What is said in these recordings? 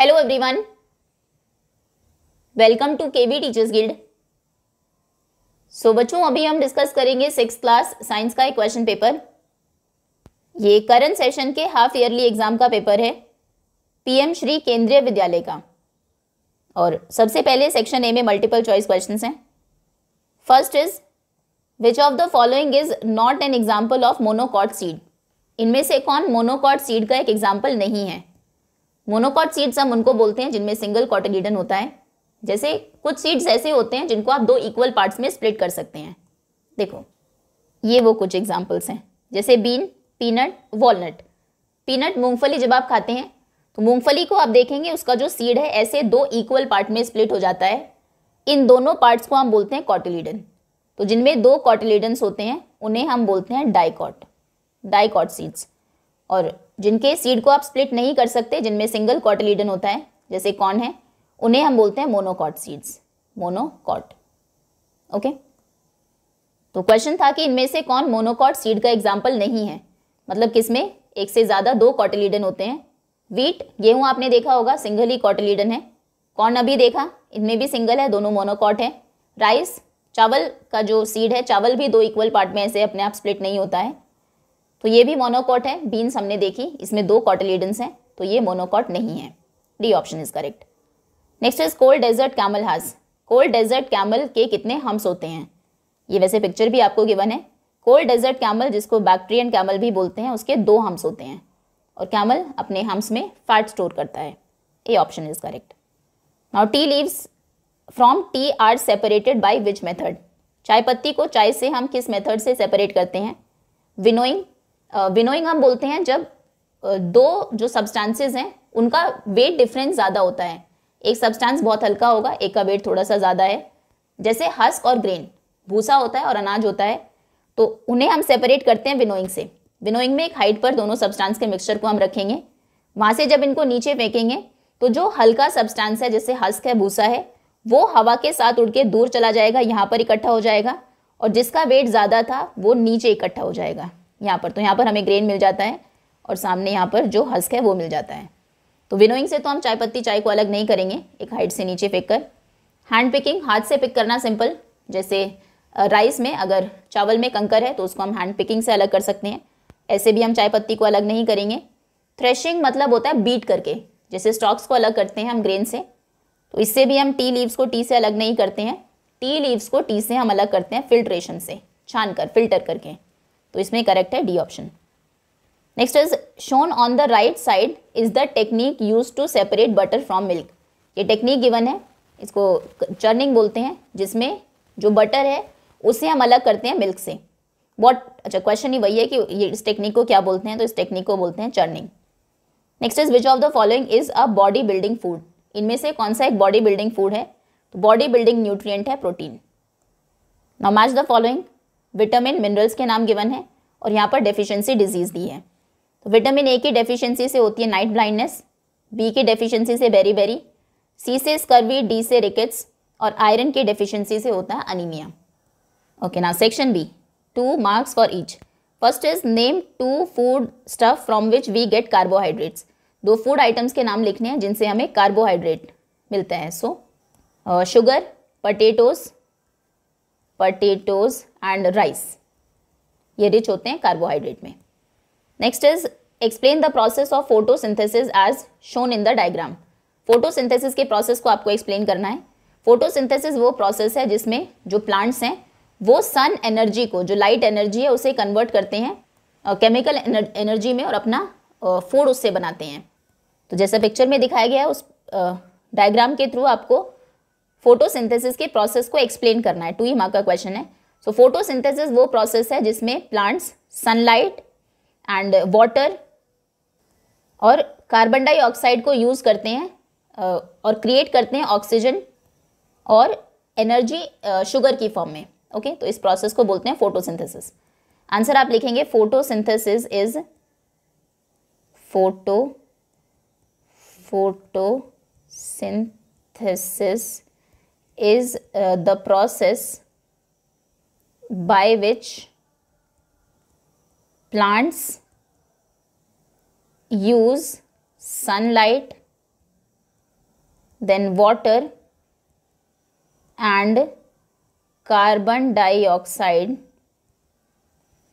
Hello everyone welcome to B teachers guild so बच्चों अभी हम डिस्कस करेंगे सिक्स क्लास साइंस का एक क्वेश्चन पेपर ये करंट सेशन के हाफ ईयरली एग्जाम का पेपर है पीएम श्री केंद्रीय विद्यालय का और सबसे पहले सेक्शन ए में मल्टीपल चॉइस क्वेश्चंस हैं first is which of the following is not an example of monocot seed इनमें से कौन मोनोकॉट सीड का एक एग्जाम्पल नहीं है मोनोकॉट सीड्स हम उनको बोलते हैं जिनमें सिंगल कॉटोगीडन होता है जैसे कुछ सीड्स ऐसे होते हैं जिनको आप दो इक्वल पार्ट्स में स्प्लिट कर सकते हैं देखो ये वो कुछ एग्जाम्पल्स हैं जैसे बीन पीनट वॉलनट पीनट मूंगफली जब आप खाते हैं तो मूंगफली को आप देखेंगे उसका जो सीड है ऐसे दो इक्वल पार्ट में स्प्लिट हो जाता है इन दोनों पार्ट्स को हम बोलते हैं कॉटिलीडन तो जिनमें दो कॉटिलीडन होते हैं उन्हें हम बोलते हैं डाइकॉट डाइकॉट सीड्स और जिनके सीड को आप स्प्लिट नहीं कर सकते जिनमें सिंगल कॉटलीडन होता है जैसे कौन है उन्हें हम बोलते हैं मोनोकॉट सीड्स मोनोकॉट ओके तो क्वेश्चन था कि इनमें से कौन मोनोकॉट सीड का एग्जाम्पल नहीं है मतलब किसमें एक से ज़्यादा दो कॉटलीडन होते हैं वीट गेहूं आपने देखा होगा सिंगल ही कॉटलीडन है कॉर्न अभी देखा इनमें भी सिंगल है दोनों मोनोकॉट है राइस चावल का जो सीड है चावल भी दो इक्वल पार्ट में ऐसे अपने आप स्प्लिट नहीं होता है तो ये भी मोनोकॉट है बीन्स हमने देखी इसमें दो कॉटलीडन्स हैं तो ये मोनोकॉट नहीं है D option is correct next is cold desert camel has cold desert camel के कितने हम्स होते हैं ये वैसे पिक्चर भी आपको गिवन है कोल्ड डेजर्ट कैमल जिसको बैक्ट्रियन कैमल भी बोलते हैं उसके दो हम्स होते हैं और कैमल अपने हम्स में फैट स्टोर करता है A option is correct now tea leaves from tea are separated by which method चाय पत्ती को चाय से हम किस मेथड से सेपरेट करते हैं विनोइंग विनोइंग हम बोलते हैं जब दो जो सब्सटेंसेस हैं उनका वेट डिफरेंस ज़्यादा होता है एक सब्सटेंस बहुत हल्का होगा एक का वेट थोड़ा सा ज़्यादा है जैसे हस्क और ग्रेन भूसा होता है और अनाज होता है तो उन्हें हम सेपरेट करते हैं विनोइंग से विनोइंग में एक हाइट पर दोनों सब्सटेंस के मिक्सचर को हम रखेंगे वहाँ से जब इनको नीचे फेंकेंगे तो जो हल्का सब्सटेंस है जैसे हस्क है भूसा है वो हवा के साथ उड़ के दूर चला जाएगा यहाँ पर इकट्ठा हो जाएगा और जिसका वेट ज़्यादा था वो नीचे इकट्ठा हो जाएगा यहाँ पर तो यहाँ पर हमें ग्रेन मिल जाता है और सामने यहाँ पर जो हस्क है वो मिल जाता है तो विनोइंग से तो हम चाय पत्ती चाय को अलग नहीं करेंगे एक हाइट से नीचे फेंक कर हैंड पिकिंग हाथ से पिक करना सिंपल जैसे राइस में अगर चावल में कंकर है तो उसको हम हैंड पिकिंग से अलग कर सकते हैं ऐसे भी हम चाय पत्ती को अलग नहीं करेंगे थ्रेशिंग मतलब होता है बीट करके जैसे स्टॉक्स को अलग करते हैं हम ग्रेन से तो इससे भी हम टी लीव्स को टी से अलग नहीं करते हैं टी लीव्स को टी से हम अलग करते हैं फिल्ट्रेशन से छान कर फिल्टर करके तो इसमें करेक्ट है D option next is shown on the right side is the technique use to separate butter from milk ये टेक्निक गिवन है इसको चर्निंग बोलते हैं जिसमें जो बटर है उसे हम अलग करते हैं मिल्क से वॉट अच्छा क्वेश्चन ही वही है कि ये इस टेक्निक को क्या बोलते हैं तो इस टेक्निक को बोलते हैं churning next is which of the following is a body building food इनमें से कौन सा एक बॉडी बिल्डिंग फूड है तो बॉडी बिल्डिंग न्यूट्रिएंट है protein name the following vitamin minerals के नाम गिवन है और यहाँ पर डेफिशिएंसी डिजीज़ दी है तो विटामिन ए की डेफिशिएंसी से होती है नाइट ब्लाइंडनेस बी की डेफिशिएंसी से बेरी बेरी सी से स्कर्वी डी से रिकेट्स और आयरन की डेफिशिएंसी से होता है अनिमिया ओके ना section B two marks for each first is name two food stuff from which we get carbohydrates दो फूड आइटम्स के नाम लिखने हैं जिनसे हमें कार्बोहाइड्रेट मिलता है so sugar potatoes potatoes and rice ये रिच होते हैं कार्बोहाइड्रेट में next is explain the process of photosynthesis as shown in the diagram photosynthesis के प्रोसेस को आपको एक्सप्लेन करना है फोटोसिंथेसिस वो प्रोसेस है जिसमें जो प्लांट्स हैं वो सन एनर्जी को जो लाइट एनर्जी है उसे कन्वर्ट करते हैं केमिकल एनर्जी में और अपना फूड उससे बनाते हैं तो जैसा पिक्चर में दिखाया गया है उस डायग्राम के थ्रू आपको फोटोसिंथेसिस के प्रोसेस को एक्सप्लेन करना है टू ही मार्क का क्वेश्चन है सो फोटोसिंथेसिस वो प्रोसेस है जिसमें प्लांट्स सनलाइट एंड वाटर और कार्बन डाइऑक्साइड को यूज़ करते हैं और क्रिएट करते हैं ऑक्सीजन और एनर्जी शुगर की फॉर्म में ओके okay? तो इस प्रोसेस को बोलते हैं फोटोसिंथेसिस आंसर आप लिखेंगे photosynthesis is photo photosynthesis synthesis is the process by which plants use sunlight then water and carbon dioxide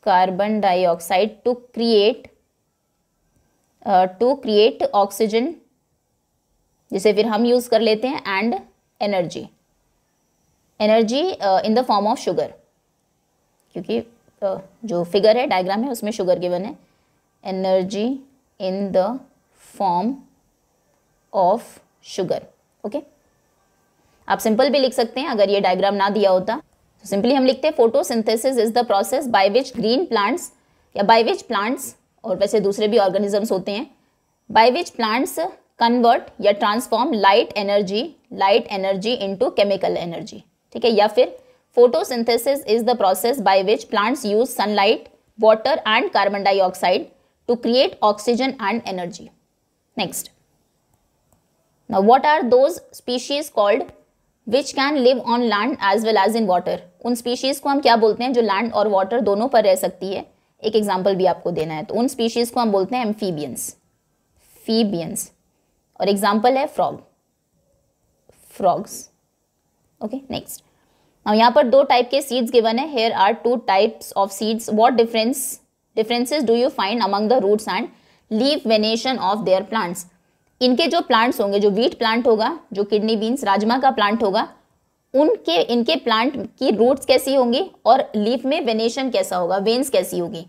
carbon dioxide to create uh, to create oxygen जिसे फिर हम यूज़ कर लेते हैं and energy energy in the form of sugar क्योंकि जो figure है diagram है उसमें शुगर गिवन है energy in the form of sugar okay आप सिंपल भी लिख सकते हैं अगर ये डायग्राम ना दिया होता तो सिंपली हम लिखते हैं photosynthesis is the process by which green plants या बाय विच प्लांट्स और वैसे दूसरे भी ऑर्गेनिजम्स होते हैं बाय विच प्लांट्स कन्वर्ट या transform light energy light energy into chemical energy ठीक है या फिर Photosynthesis is the process by which plants use sunlight, water and carbon dioxide to create oxygen and energy. Next. Now what are those species called which can live on land as well as in water? उन species को हम क्या बोलते हैं जो land और water दोनों पर रह सकती है एक एग्जाम्पल भी आपको देना है तो उन स्पीशीज़ को हम बोलते हैं एम्फीबियंस फीबियंस और एग्जाम्पल है frog frogs okay next now यहाँ पर दो टाइप के सीड्स गिवन है here are two types of seeds what difference differences do you find among the roots and leave venation of their plants इनके जो plants होंगे जो वीट प्लांट होगा जो किडनी बीन्स राजमा का प्लांट होगा उनके इनके प्लांट की रूट्स कैसी होंगी और लीफ में वेनेशन कैसा होगा वेन्स कैसी होगी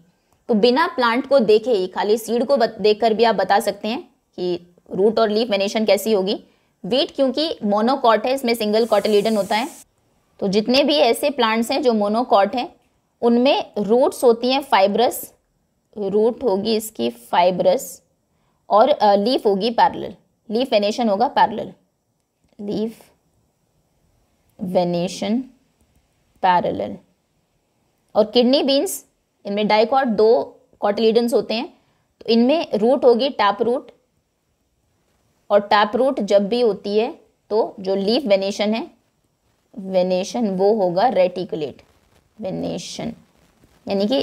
तो बिना प्लांट को देखे ही खाली सीड को देखकर भी आप बता सकते हैं कि रूट और लीफ वेनेशन कैसी होगी वीट क्योंकि मोनोकॉट है इसमें सिंगल कॉटलीडन होता है तो जितने भी ऐसे प्लांट्स हैं जो मोनोकॉट हैं उनमें रूट्स होती हैं फाइब्रस रूट होगी इसकी फाइब्रस और लीफ होगी पैरेलल लीफ वेनेशन होगा पैरेलल लीफ वेनेशन पैरेलल और किडनी बीन्स इनमें डाइकॉट दो कॉटिलीडन्स होते हैं तो इनमें रूट होगी टैप रूट और टैप रूट जब भी होती है तो जो लीफ वेनेशन है वेनेशन वो होगा रेटिकुलेट वेनेशन यानी कि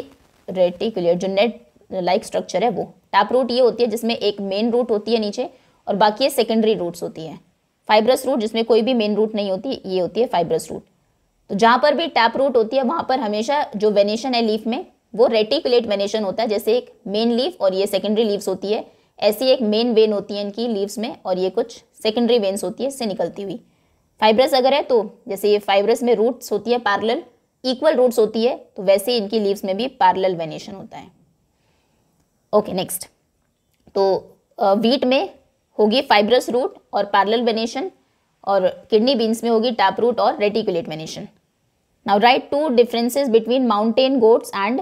रेटिकुलेट जो नेट लाइक स्ट्रक्चर है वो टैप रूट ये होती है जिसमें एक मेन रूट होती है नीचे और बाकी सेकेंडरी रूट्स होती है फाइब्रस रूट जिसमें कोई भी मेन रूट नहीं होती ये होती है फाइब्रस रूट तो जहाँ पर भी टैप रूट होती है वहाँ पर हमेशा जो वेनेशन है लीफ में वो रेटिकुलेट वेनेशन होता है जैसे एक मेन लीफ और ये सेकेंडरी लीव्स होती है ऐसी एक मेन वेन होती है इनकी लीव्स में और ये कुछ सेकेंडरी वेन्स होती है इससे निकलती हुई फाइब्रस अगर है तो जैसे ये फाइब्रस में रूट्स होती है पार्लल इक्वल रूट्स होती है तो वैसे इनकी लीव्स में भी पार्लल वेनेशन होता है ओके नेक्स्ट तो वीट में होगी फाइब्रस रूट और पार्लल वेनेशन और किडनी बीन्स में होगी टैप रूट और reticulate venation now write two differences between mountain goats and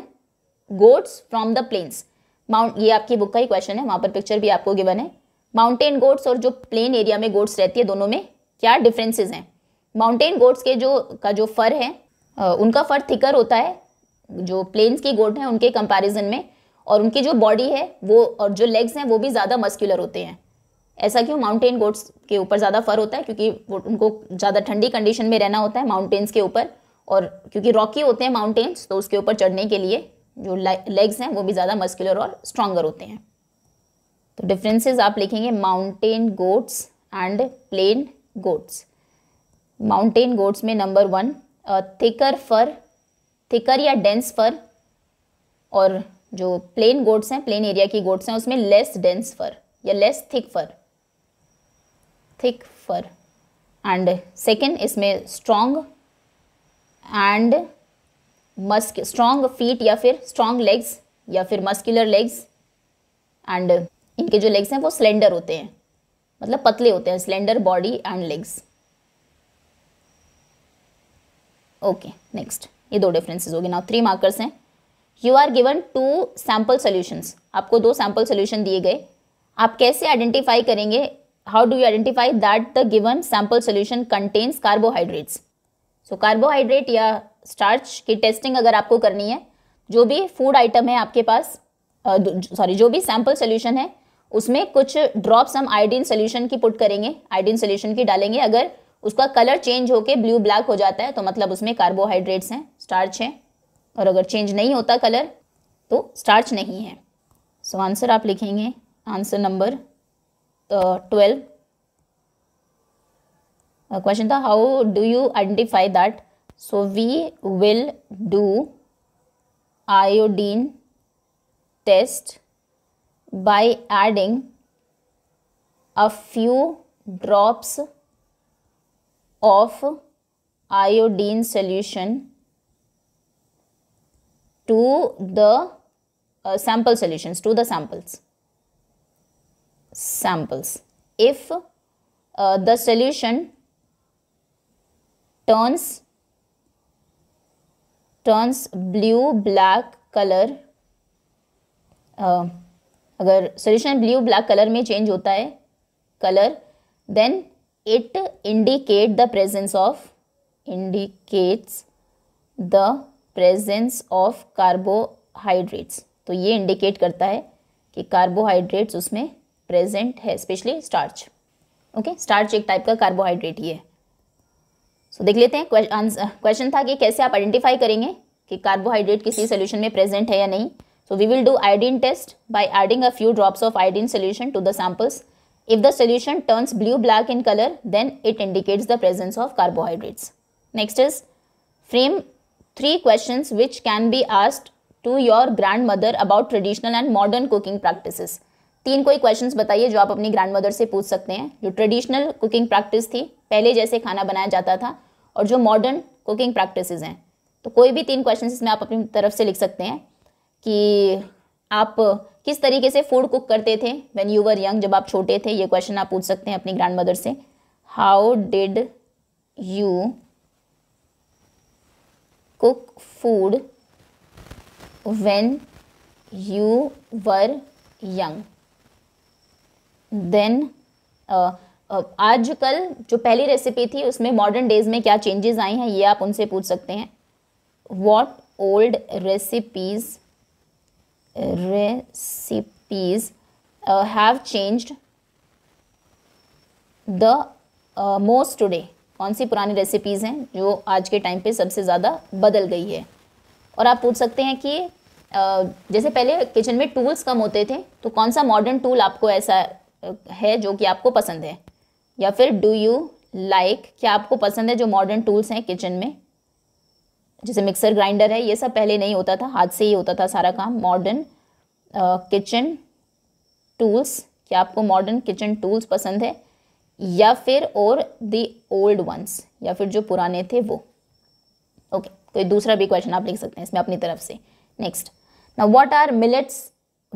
goats from the plains mount ये आपकी बुक का ही क्वेश्चन है वहाँ पर पिक्चर भी आपको गिवन है माउंटेन गोट्स और जो प्लेन एरिया में गोट्स रहती है दोनों में क्या डिफरेंसेस हैं माउंटेन गोट्स के जो का जो फर है उनका फर थिकर होता है जो प्लेन्स की गोट हैं उनके कंपैरिजन में और उनकी जो बॉडी है वो और जो लेग्स हैं वो भी ज़्यादा मस्कुलर होते हैं ऐसा क्यों माउंटेन गोट्स के ऊपर ज़्यादा फर होता है क्योंकि वो उनको ज़्यादा ठंडी कंडीशन में रहना होता है माउंटेन्स के ऊपर और क्योंकि रॉकी होते हैं माउंटेन्स तो उसके ऊपर चढ़ने के लिए जो लेग्स हैं वो भी ज़्यादा मस्कुलर और स्ट्रॉन्गर होते हैं तो डिफरेंसेस आप लिखेंगे mountain goats and plain goats mountain goats में number one thicker fur thicker या डेंस फर और जो प्लेन गोट्स हैं प्लेन एरिया की गोट्स हैं उसमें लेस डेंस फर या less thick fur thick fur and second इसमें strong and musk strong feet या फिर स्ट्रॉन्ग लेग्स या फिर मस्कुलर लेग्स एंड इनके जो लेग्स हैं वो स्लेंडर होते हैं मतलब पतले होते हैं slender body and legs okay next ये दो डिफरेंसेस हो गए ना थ्री मार्कर्स हैं you are given two sample solution आपको दो सैंपल सोल्यूशन दिए गए आप कैसे आइडेंटिफाई करेंगे how do you identify that the given sample solution contains carbohydrates so carbohydrate या स्टार्च की टेस्टिंग अगर आपको करनी है जो भी फूड आइटम है आपके पास सॉरी uh, जो भी सैंपल सोल्यूशन है उसमें कुछ ड्रॉप हम आयोडीन सोल्यूशन की पुट करेंगे आयोडीन सोल्यूशन की डालेंगे अगर उसका कलर चेंज होके ब्लू ब्लैक हो जाता है तो मतलब उसमें कार्बोहाइड्रेट्स हैं स्टार्च है और अगर चेंज नहीं होता कलर तो स्टार्च नहीं है सो so, आंसर आप लिखेंगे आंसर नंबर ट्वेल्व क्वेश्चन था how do you identify that so we will do iodine test by adding a few drops of iodine solution to the uh, sample solutions to the samples samples if uh, the solution turns turns blue black color uh, अगर solution blue black colour में change होता है colour then it indicate the presence of indicates the presence of carbohydrates तो ये indicate करता है कि carbohydrates उसमें प्रेजेंट है स्पेशली स्टार्च ओके स्टार्च एक टाइप का कार्बोहाइड्रेट ही है सो so, देख लेते हैं क्वेश्चन था कि कैसे आप आइडेंटिफाई करेंगे कि कार्बोहाइड्रेट किसी सोल्यूशन में प्रेजेंट है या नहीं So we will do iodine test by adding a few drops of iodine solution to the samples. If the solution turns blue-black in color, then it indicates the presence of carbohydrates. Next is frame three questions which can be asked to your grandmother about traditional and modern cooking practices. तीन कोई questions बताइए जो आप अपनी grandmother से पूछ सकते हैं जो ट्रेडिशनल कुकिंग प्रैक्टिस थी पहले जैसे खाना बनाया जाता था और जो मॉडर्न कुकिंग प्रैक्टिसेस हैं तो कोई भी तीन क्वेश्चंस इसमें आप अपनी तरफ से लिख सकते हैं कि आप किस तरीके से फूड कुक करते थे वेन यू वर यंग जब आप छोटे थे ये क्वेश्चन आप पूछ सकते हैं अपनी ग्रैंड मदर से how did you cook food when you were young then आजकल जो पहली रेसिपी थी उसमें मॉडर्न डेज में क्या चेंजेस आए हैं ये आप उनसे पूछ सकते हैं what old recipes recipes uh, have changed the most uh, today कौन सी पुरानी रेसिपीज़ हैं जो आज के टाइम पे सबसे ज़्यादा बदल गई है और आप पूछ सकते हैं कि uh, जैसे पहले किचन में टूल्स कम होते थे तो कौन सा मॉडर्न टूल आपको ऐसा uh, है जो कि आपको पसंद है या फिर डू यू लाइक क्या आपको पसंद है जो मॉडर्न टूल्स हैं किचन में जैसे मिक्सर ग्राइंडर है ये सब पहले नहीं होता था हाथ से ही होता था सारा काम मॉडर्न किचन टूल्स क्या आपको मॉडर्न किचन टूल्स पसंद है या फिर और दी ओल्ड वंस या फिर जो पुराने थे वो ओके तो कोई दूसरा भी क्वेश्चन आप लिख सकते हैं इसमें अपनी तरफ से नेक्स्ट ना what are millets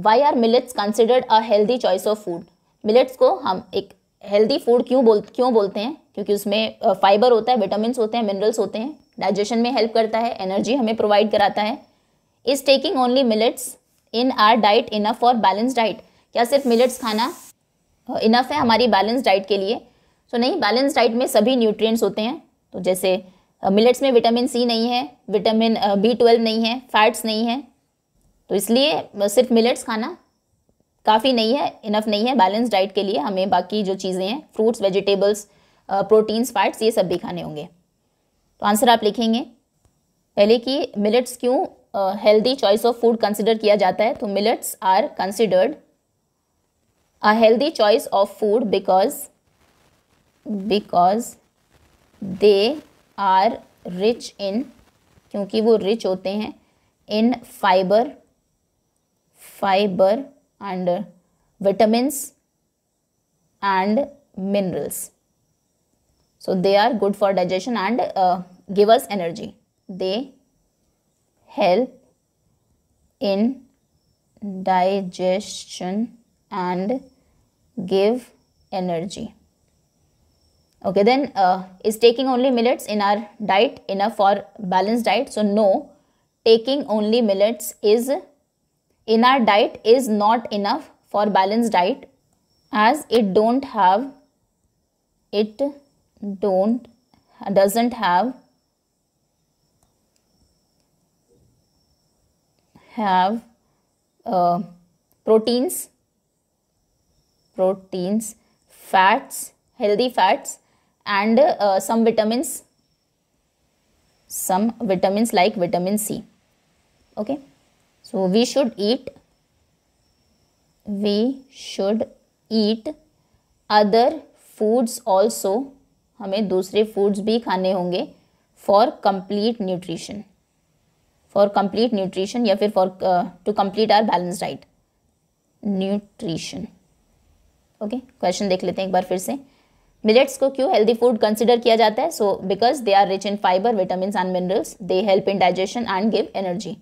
why are millets considered a healthy choice of food millets को हम एक हेल्दी फूड क्यों बोल क्यों बोलते हैं क्योंकि उसमें फाइबर uh, होता है विटामिन होते हैं मिनरल्स होते हैं डाइजेशन में हेल्प करता है एनर्जी हमें प्रोवाइड कराता है is taking only millets in our diet enough for balance diet क्या सिर्फ मिलेट्स खाना इनफ है हमारी बैलेंस डाइट के लिए सो तो so, नहीं बैलेंस डाइट में सभी न्यूट्रिएंट्स होते हैं तो जैसे मिलेट्स में विटामिन सी नहीं है विटामिन बी ट्वेल्व नहीं है फैट्स नहीं है तो इसलिए सिर्फ मिलेट्स खाना काफ़ी नहीं है इनफ नहीं है बैलेंस डाइट के लिए हमें बाकी जो चीज़ें हैं फ्रूट्स वेजिटेबल्स प्रोटीन्स फैट्स ये सब भी खाने होंगे तो आंसर आप लिखेंगे पहले कि मिलेट्स क्यों healthy choice of food consider किया जाता है तो millets are considered a healthy choice of food because because they are rich in क्योंकि वो रिच होते हैं in fibre fibre and vitamins and minerals so they are good for digestion and give us energy. They help in digestion and give energy. Okay, then uh, is taking only millets in our diet enough for balanced diet? So no, taking only millets is in our diet is not enough for balanced diet as it don't have it don't doesn't have have uh, proteins proteins fats healthy fats and uh, some vitamins some vitamins like vitamin c okay so we should eat we should eat other foods also हमें दूसरे foods भी खाने होंगे for complete nutrition for complete nutrition या फिर for to complete our balance diet nutrition okay question देख लेते हैं एक बार फिर से मिलेट्स को क्यों हेल्दी फूड कंसिडर किया जाता है so because they are rich in fibre vitamin and minerals they help in digestion and give energy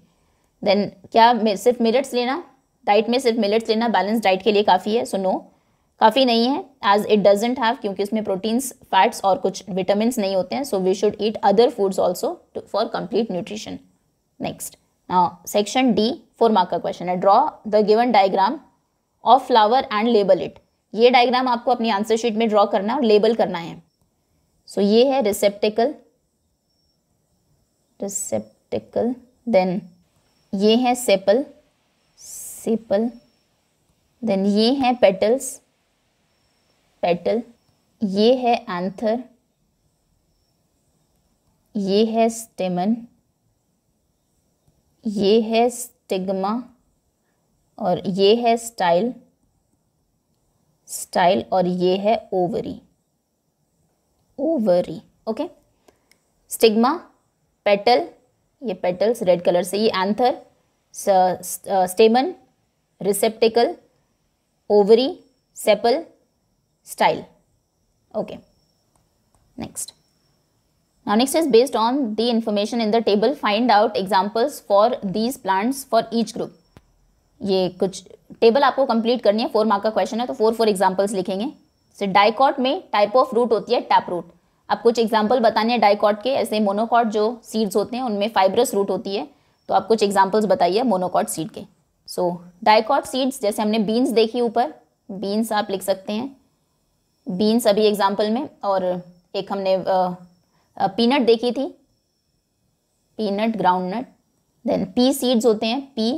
then क्या सिर्फ मिलेट्स लेना डाइट में सिर्फ मिलेट्स लेना बैलेंस डाइट के लिए काफ़ी है सो so, नो no. काफ़ी नहीं है एज इट डजेंट हैव क्योंकि इसमें प्रोटीन्स फैट्स और कुछ विटामिन नहीं होते हैं so we should eat other foods also for complete nutrition Next, now section D, four marker question है. Draw the given diagram of flower and label it. ये diagram आपको अपनी आंसर शीट में ड्रॉ करना और लेबल करना है so so, ये है रिसेप्टिकल रिसेप्टिकल देन ये है सेपल सेपल देन ये है पेटल्स पेटल ये है एंथर ये है स्टेमन ये है स्टिग्मा और ये है स्टाइल स्टाइल और ये है ovary ovary okay stigma petal ये पेटल्स रेड कलर से ये anther stamen receptacle ovary sepal style okay next Now next is based on the information in the table find out examples for these plants for each group. ये कुछ table आपको complete करनी है four mark का question है तो four four examples लिखेंगे so dicot में टाइप ऑफ रूट होती है टैप रूट आप कुछ एग्जांपल बताने हैं डाइकॉट के ऐसे मोनोकॉट जो सीड्स होते हैं उनमें फाइब्रस रूट होती है तो आप कुछ एग्जाम्पल्स बताइए मोनोकॉट सीड के सो डाइकॉट सीड्स जैसे हमने बीन्स देखी ऊपर बीन्स आप लिख सकते हैं बीन्स अभी एग्जाम्पल में और एक हमने uh, पीनट देखी थी peanut groundnut then pea seeds होते हैं पी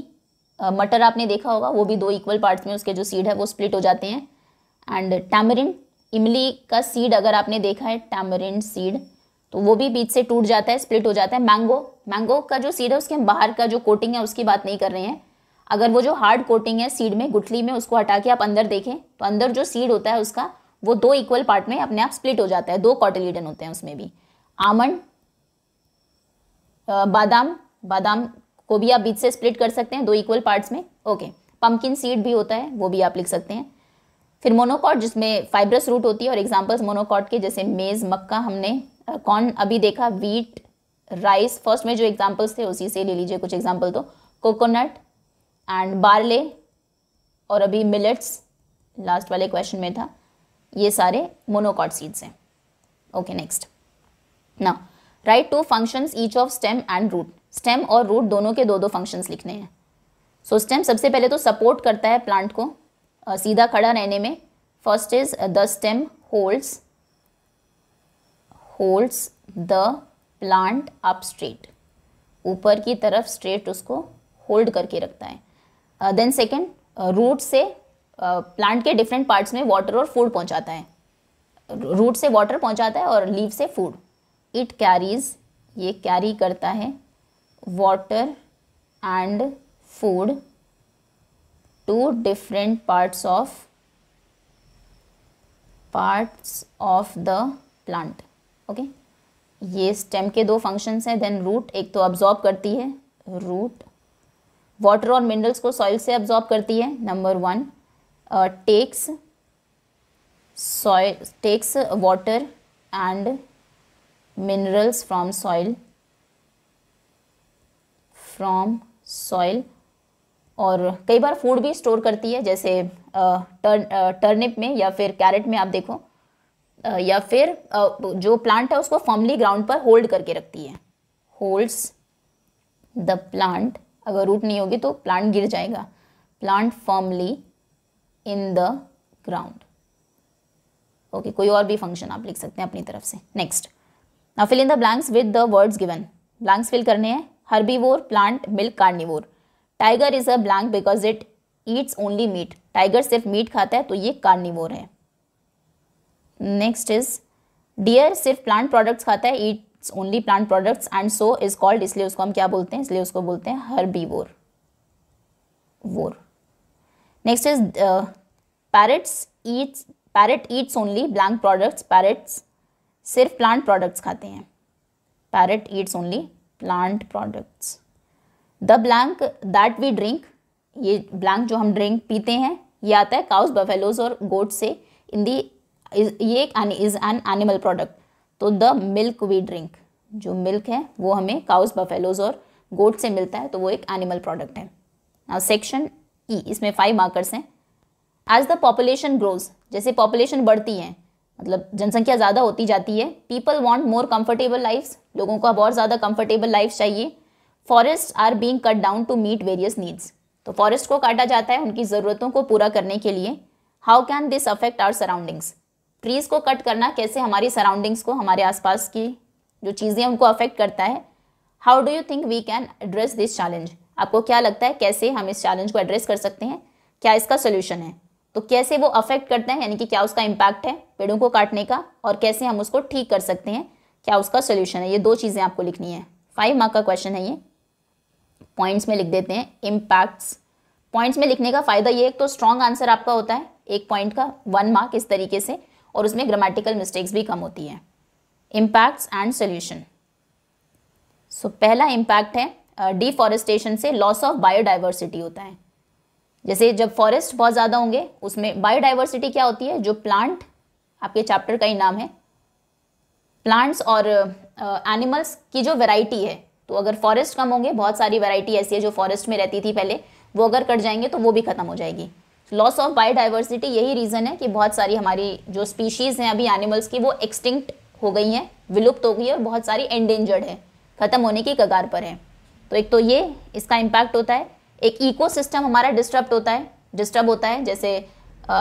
मटर आपने देखा होगा वो भी दो इक्वल पार्ट्स में उसके जो सीड है वो स्प्लिट हो जाते हैं एंड टैमरिन इमली का सीड अगर आपने देखा है टैमरिन सीड तो वो भी बीच से टूट जाता है स्प्लिट हो जाता है मैंगो मैंगो का जो सीड है उसके हम बाहर का जो कोटिंग है उसकी बात नहीं कर रहे हैं अगर वो जो हार्ड कोटिंग है सीड में गुठली में उसको हटा के आप अंदर देखें तो अंदर जो सीड होता है उसका वो दो इक्वल पार्ट में अपने आप स्प्लिट हो जाता है दो कॉटिलीडन होते हैं उसमें भी आमंड बादाम बादाम को भी आप बीच से स्प्लिट कर सकते हैं दो इक्वल पार्ट्स में ओके पम्पकिन सीड भी होता है वो भी आप लिख सकते हैं फिर मोनोकॉट जिसमें फाइब्रस रूट होती है और एग्जांपल्स मोनोकॉट के जैसे मेज़ मक्का हमने कॉर्न अभी देखा वीट राइस फर्स्ट में जो एग्जांपल्स थे उसी से ले लीजिए कुछ एग्जांपल तो कोकोनट एंड बारले और अभी मिलेट्स लास्ट वाले क्वेश्चन में था ये सारे मोनोकॉट सीड्स हैं ओके नेक्स्ट ना write two functions each of stem and root stem और रूट दोनों के दो दो फंक्शंस लिखने हैं सो so, स्टेम सबसे पहले तो सपोर्ट करता है प्लांट को uh, सीधा खड़ा रहने में first is the stem holds holds the plant up straight ऊपर की तरफ स्ट्रेट उसको होल्ड करके रखता है देन सेकेंड रूट से प्लांट uh, के डिफरेंट पार्ट्स में वाटर और फूड पहुंचाता है रूट से वाटर पहुंचाता है और लीव से फूड इट कैरीज ये कैरी करता है water and food to different parts of parts of the plant okay ये स्टेम के दो फंक्शंस हैं देन रूट एक तो ऑब्जॉर्ब करती है रूट वाटर और मिनरल्स को सॉइल से ऑब्जॉर्ब करती है number one takes soil takes water and minerals from soil from soil और कई बार फूड भी स्टोर करती है जैसे टर्न टर्निप में या फिर कैरेट में आप देखो या फिर जो प्लांट है उसको फॉर्मली ग्राउंड पर होल्ड करके रखती है होल्ड्स द प्लांट अगर रूट नहीं होगी तो प्लांट गिर जाएगा plant firmly in the ground okay कोई और भी फंक्शन आप लिख सकते हैं अपनी तरफ से next now fill in the blanks with the words given blanks fill करने हैं वोर plant milk carnivore tiger is a blank because it eats only meat tiger सिर्फ मीट खाता है तो ये कार्निवोर है नेक्स्ट इज डियर सिर्फ प्लांट प्रोडक्ट्स खाता है eats only plant products and so is called इसलिए उसको हम क्या बोलते हैं इसलिए उसको बोलते हैं herbivore vore next is parrots eats parrot eats only blank products parrots सिर्फ प्लांट प्रोडक्ट्स खाते हैं parrot eats only plant products the blank that we drink ये ब्लैंक जो हम ड्रिंक पीते हैं ये आता है काउस बफेलोज और गोट से इन दी ये एक इज एन एनिमल प्रोडक्ट तो द मिल्क वी ड्रिंक जो मिल्क है वो हमें काउस बफेलोज और गोट से मिलता है तो वो एक एनिमल प्रोडक्ट है सेक्शन ई e, इसमें फाइव मार्कर्स हैं एज द पॉपुलेशन ग्रोज जैसे पॉपुलेशन बढ़ती है मतलब जनसंख्या ज़्यादा होती जाती है people want more comfortable life लोगों को अब और ज़्यादा कम्फर्टेबल लाइफ चाहिए forest are being cut down to meet various needs तो फॉरेस्ट को काटा जाता है उनकी ज़रूरतों को पूरा करने के लिए how can this affect our surroundings trees को कट करना कैसे हमारी सराउंडिंग्स को हमारे आसपास की जो चीज़ें उनको अफेक्ट करता है how do you think we can address this challenge आपको क्या लगता है कैसे हम इस चैलेंज को एड्रेस कर सकते हैं क्या इसका सोल्यूशन है तो कैसे वो अफेक्ट करता है यानी कि क्या उसका इम्पैक्ट है पेड़ों को काटने का और कैसे हम उसको ठीक कर सकते हैं क्या उसका सोल्यूशन है ये दो चीज़ें आपको लिखनी है फाइव मार्क का क्वेश्चन है ये पॉइंट्स में लिख देते हैं इम्पैक्ट्स पॉइंट्स में लिखने का फ़ायदा ये एक तो स्ट्रॉन्ग आंसर आपका होता है एक पॉइंट का वन मार्क इस तरीके से और उसमें ग्रामेटिकल मिस्टेक्स भी कम होती है इम्पैक्ट्स एंड सोल्यूशन सो पहला इम्पैक्ट है डिफॉरेस्टेशन से लॉस ऑफ बायोडाइवर्सिटी होता है जैसे जब फॉरेस्ट बहुत ज़्यादा होंगे उसमें बायोडाइवर्सिटी क्या होती है जो प्लांट आपके चैप्टर का ही नाम है प्लांट्स और एनिमल्स uh, की जो वैरायटी है तो अगर फॉरेस्ट कम होंगे बहुत सारी वैरायटी ऐसी है जो फॉरेस्ट में रहती थी पहले वो अगर कट जाएंगे तो वो भी ख़त्म हो जाएगी लॉस ऑफ बायोडाइवर्सिटी यही रीज़न है कि बहुत सारी हमारी जो स्पीशीज़ हैं अभी एनिमल्स की वो एक्सटिंक्ट हो गई हैं विलुप्त हो गई है और बहुत सारी एंडेंजर्ड है ख़त्म होने की कगार पर है तो एक तो ये इसका इम्पैक्ट होता है एक इकोसिस्टम हमारा डिस्टर्ब होता है डिस्टर्ब होता है जैसे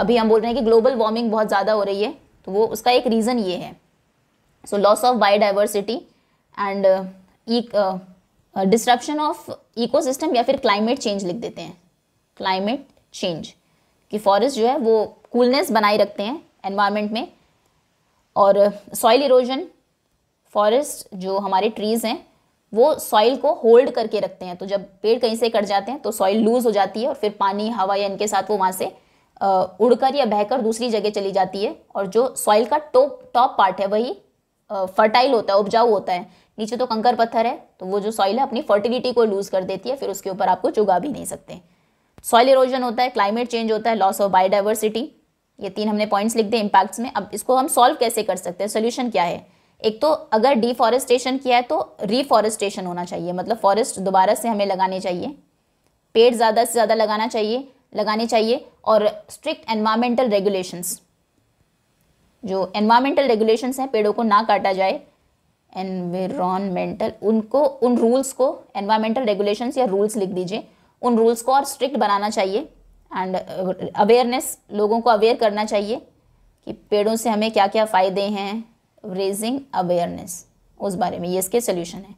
अभी हम बोल रहे हैं कि ग्लोबल वार्मिंग बहुत ज़्यादा हो रही है तो वो उसका एक रीज़न ये है so loss of biodiversity and disruption of ecosystem या फिर क्लाइमेट चेंज लिख देते हैं क्लाइमेट चेंज कि फॉरेस्ट जो है वो कूलनेस बनाए रखते हैं एनवायरमेंट में और सॉइल इरोजन फॉरेस्ट जो हमारे ट्रीज़ हैं वो सॉइल को होल्ड करके रखते हैं तो जब पेड़ कहीं से कट जाते हैं तो सॉइल लूज हो जाती है और फिर पानी हवा या इनके साथ वो वहाँ से उड़कर या बहकर दूसरी जगह चली जाती है और जो सॉइल का टॉप टॉप पार्ट है वही फर्टाइल होता है उपजाऊ होता है नीचे तो कंकर पत्थर है तो वो जो सॉइल है अपनी फर्टिलिटी को लूज़ कर देती है फिर उसके ऊपर आपको चुगा भी नहीं सकते सॉइल इरोजन होता है क्लाइमेट चेंज होता है लॉस ऑफ बायोडाइवर्सिटी ये तीन हमने पॉइंट्स लिख दिए इम्पैक्ट्स में अब इसको हम सॉल्व कैसे कर सकते हैं सोल्यूशन क्या है एक तो अगर डिफॉरेस्टेशन किया है तो रिफॉरेस्टेशन होना चाहिए मतलब फॉरेस्ट दोबारा से हमें लगाने चाहिए पेड़ ज़्यादा से ज़्यादा लगाना चाहिए लगाने चाहिए और स्ट्रिक्ट एनवायरमेंटल रेगुलेशंस जो एनवायरमेंटल रेगुलेशंस हैं पेड़ों को ना काटा जाए एनवायरमेंटल उनको उन रूल्स को एनवायरमेंटल रेगुलेशंस या रूल्स लिख दीजिए उन रूल्स को और स्ट्रिक्ट बनाना चाहिए एंड अवेयरनेस लोगों को अवेयर करना चाहिए कि पेड़ों से हमें क्या क्या फ़ायदे हैं रेजिंग अवेयरनेस उस बारे में ये इसके सोल्यूशन है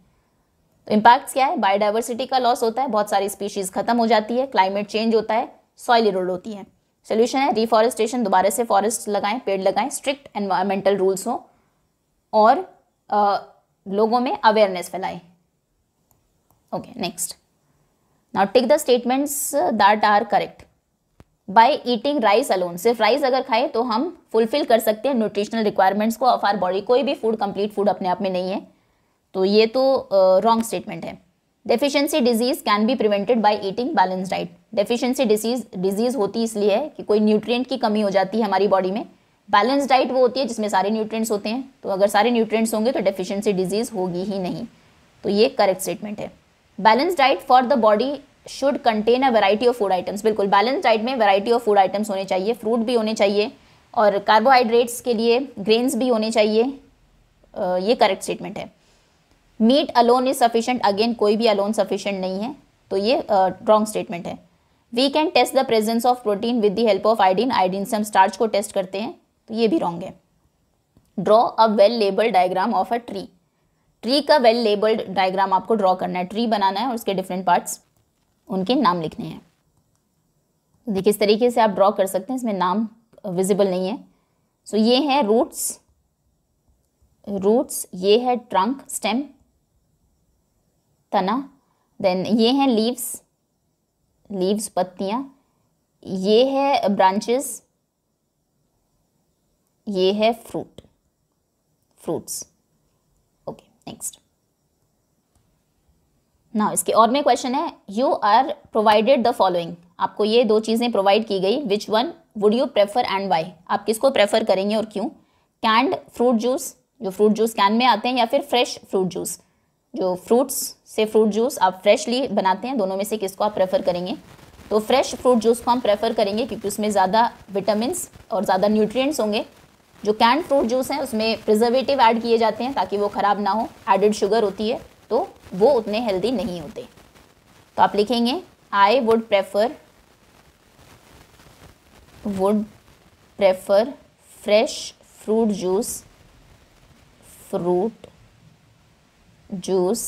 तो इम्पैक्ट्स क्या है बायोडाइवर्सिटी का लॉस होता है बहुत सारी स्पीशीज़ खत्म हो जाती है क्लाइमेट चेंज होता है सॉइल इरोड होती है सोल्यूशन है रिफॉरेस्टेशन दोबारा से फॉरेस्ट लगाएं पेड़ लगाएं स्ट्रिक्ट एनवायरमेंटल रूल्स हों और आ, लोगों में अवेयरनेस फैलाएं okay next now take the statements that are correct by eating rice alone सिर्फ राइस अगर खाए तो हम फुलफिल कर सकते हैं न्यूट्रिशनल रिक्वायरमेंट्स को ऑफ आर बॉडी कोई भी फूड कंप्लीट फूड अपने आप में नहीं है तो ये तो रॉन्ग uh, स्टेटमेंट है deficiency disease can be prevented by eating balance diet deficiency disease disease होती इसलिए है कि कोई न्यूट्रियट की कमी हो जाती है हमारी बॉडी में बैलेंस डाइट वो होती है जिसमें सारे न्यूट्रिएंट्स होते हैं तो अगर सारे न्यूट्रिएंट्स होंगे तो डेफिशिएंसी डिजीज होगी ही नहीं तो ये करेक्ट स्टेटमेंट है balance diet for the body should contain a variety of food items बिल्कुल बैलेंस डाइट में वैरायटी ऑफ फूड आइटम्स होने चाहिए फ्रूट भी होने चाहिए और कार्बोहाइड्रेट्स के लिए ग्रेन्स भी होने चाहिए ये करेक्ट स्टेटमेंट है meat alone is sufficient again कोई भी अलोन सफिशेंट नहीं है तो ये रॉन्ग स्टेटमेंट है we can test the presence of protein with the help of iodine iodine से हम स्टार्च को टेस्ट करते हैं तो ये भी रॉन्ग है draw a well labelled diagram of a tree tree का वेल लेबल्ड डायग्राम आपको ड्रॉ करना है ट्री बनाना है और उसके डिफरेंट पार्ट्स उनके नाम लिखने हैं देखिए इस तरीके से आप ड्रॉ कर सकते हैं इसमें नाम विजिबल नहीं है सो ये है रूट्स रूट्स ये है ट्रंक स्टेम तना देन ये है लीव्स लीव्स पत्तियां ये है ब्रांचेस ये है फ्रूट फ्रूट्स ओके नेक्स्ट ना इसके और में क्वेश्चन है you are provided the following आपको ये दो चीज़ें प्रोवाइड की गई which one would you prefer and why आप किसको प्रेफर करेंगे और क्यों कैंड फ्रूट जूस जो फ्रूट जूस कैन में आते हैं या फिर फ्रेश फ्रूट जूस जो फ्रूट्स से फ्रूट जूस आप फ्रेशली बनाते हैं दोनों में से किसको आप प्रेफर करेंगे तो फ्रेश फ्रूट जूस को हम प्रेफर करेंगे क्योंकि उसमें ज़्यादा विटामिन और ज़्यादा न्यूट्रिएंट्स होंगे जो कैंड फ्रूट जूस हैं उसमें प्रिजर्वेटिव ऐड किए जाते हैं ताकि वो ख़राब ना हो एडिड शुगर होती है तो वो उतने हेल्दी नहीं होते तो आप लिखेंगे I would prefer would prefer fresh fruit juice fruit juice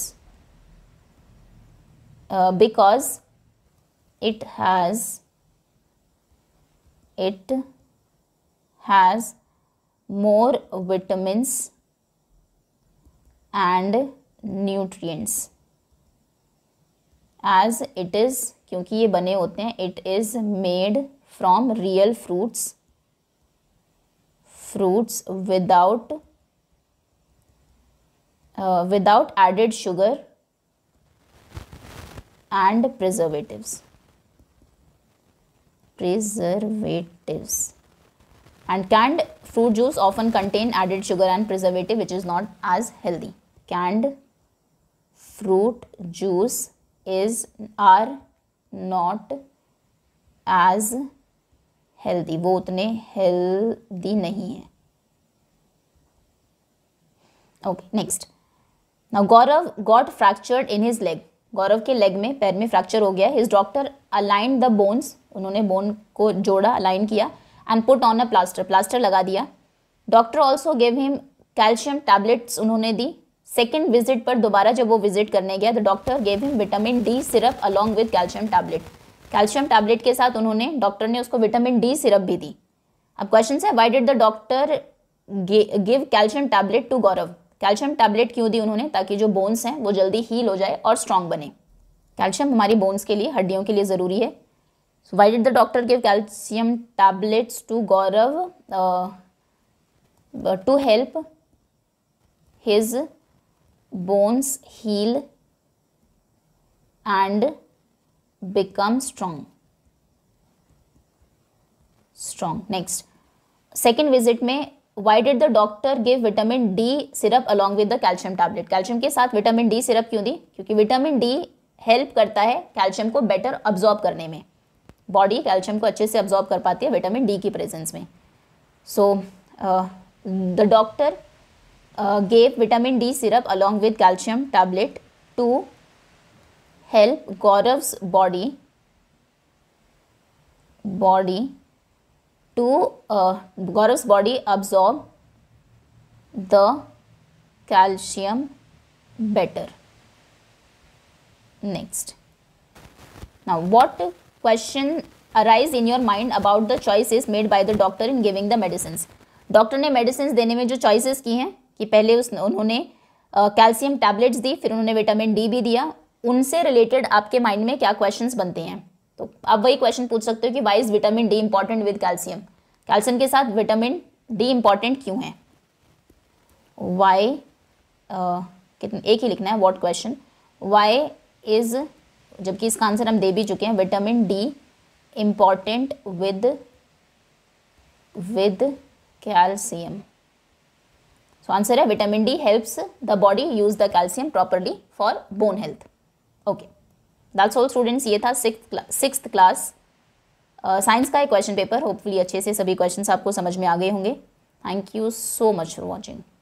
because it has it has more vitamins and nutrients as it is क्योंकि ये बने it is made from real fruits fruits without uh, without added sugar and preservatives preservatives and canned fruit juice often contain added sugar and preservative which is not as healthy canned fruit juice is are not as healthy वो उतने healthy नहीं है okay next now gaurav got fractured in his leg गौरव के leg में पैर में fracture हो गया his doctor align the bones उन्होंने बोन को जोड़ा अलाइन किया and put on a plaster plaster लगा दिया doctor also gave him calcium tablets उन्होंने दी सेकेंड विजिट पर दोबारा जब वो विजिट करने गया तो doctor gave him vitamin D syrup along with calcium tablet calcium tablet के साथ उन्होंने डॉक्टर ने उसको विटामिन डी सिरप भी दी अब क्वेश्चन है why did the doctor give calcium tablet to Gaurav calcium tablet क्यों दी उन्होंने ताकि जो बोन्स हैं वो जल्दी हील हो जाए और स्ट्रांग बने कैल्शियम हमारी बोन्स के लिए हड्डियों के लिए ज़रूरी है so why did the doctor give calcium tablets to Gaurav to help his bones heal and become strong strong next second visit mein why did the doctor give vitamin D syrup along with the calcium tablet calcium ke sath vitamin D syrup kyun di kyunki vitamin D help karta hai calcium ko better absorb karne mein body calcium ko acche se absorb kar pati hai vitamin D ki presence mein so uh, the doctor uh, gave vitamin D syrup along with calcium tablet to help Gaurav's body body to uh, Gaurav's body absorb the calcium better. Next. Now what question arise in your mind about the choices made by the doctor in giving the medicines? Doctor ने medicine देने में जो choices की हैं कि पहले उस उन्होंने कैल्शियम टैबलेट्स दी फिर उन्होंने विटामिन डी भी दिया उनसे रिलेटेड आपके माइंड में क्या क्वेश्चंस बनते हैं तो आप वही क्वेश्चन पूछ सकते हो कि why is vitamin D important with calcium calcium के साथ विटामिन डी इंपॉर्टेंट क्यों है वाई कितने एक ही लिखना है वॉट क्वेश्चन वाई इज़ जबकि इसका आंसर हम दे भी चुके हैं vitamin D important with with calcium so answer है vitamin D helps the body use the calcium properly for bone health okay that's all students ये था सिक्स क्लास साइंस का एक क्वेश्चन पेपर होपफुली अच्छे से सभी क्वेश्चन आपको समझ में आ गए होंगे thank you so much for watching